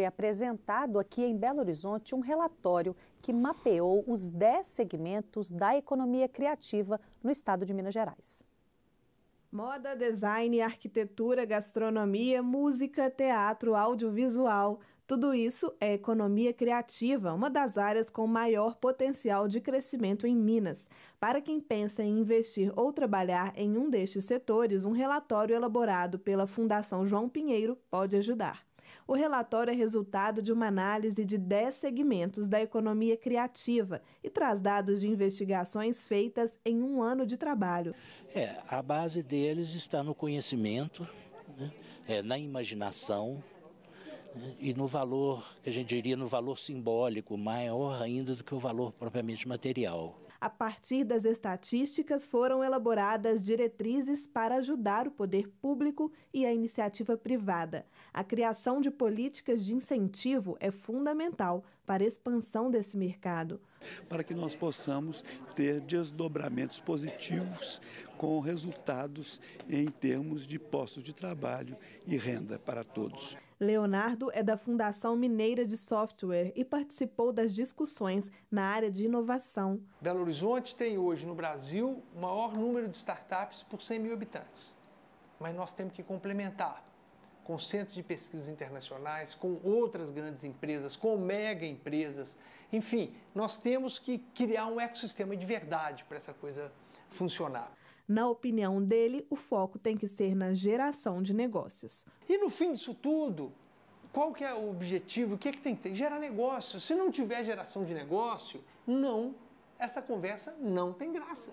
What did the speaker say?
foi apresentado aqui em Belo Horizonte um relatório que mapeou os 10 segmentos da economia criativa no estado de Minas Gerais. Moda, design, arquitetura, gastronomia, música, teatro, audiovisual. Tudo isso é economia criativa, uma das áreas com maior potencial de crescimento em Minas. Para quem pensa em investir ou trabalhar em um destes setores, um relatório elaborado pela Fundação João Pinheiro pode ajudar. O relatório é resultado de uma análise de 10 segmentos da economia criativa e traz dados de investigações feitas em um ano de trabalho. É, a base deles está no conhecimento, né? é, na imaginação, né, e no valor, que a gente diria, no valor simbólico, maior ainda do que o valor propriamente material. A partir das estatísticas, foram elaboradas diretrizes para ajudar o poder público e a iniciativa privada. A criação de políticas de incentivo é fundamental para a expansão desse mercado. Para que nós possamos ter desdobramentos positivos com resultados em termos de postos de trabalho e renda para todos. Leonardo é da Fundação Mineira de Software e participou das discussões na área de inovação. Belo Horizonte tem hoje no Brasil o maior número de startups por 100 mil habitantes. Mas nós temos que complementar com centros de pesquisas internacionais, com outras grandes empresas, com mega empresas. Enfim, nós temos que criar um ecossistema de verdade para essa coisa funcionar. Na opinião dele, o foco tem que ser na geração de negócios. E no fim disso tudo, qual que é o objetivo? O que é que tem que ter? Gerar negócio. Se não tiver geração de negócio, não, essa conversa não tem graça.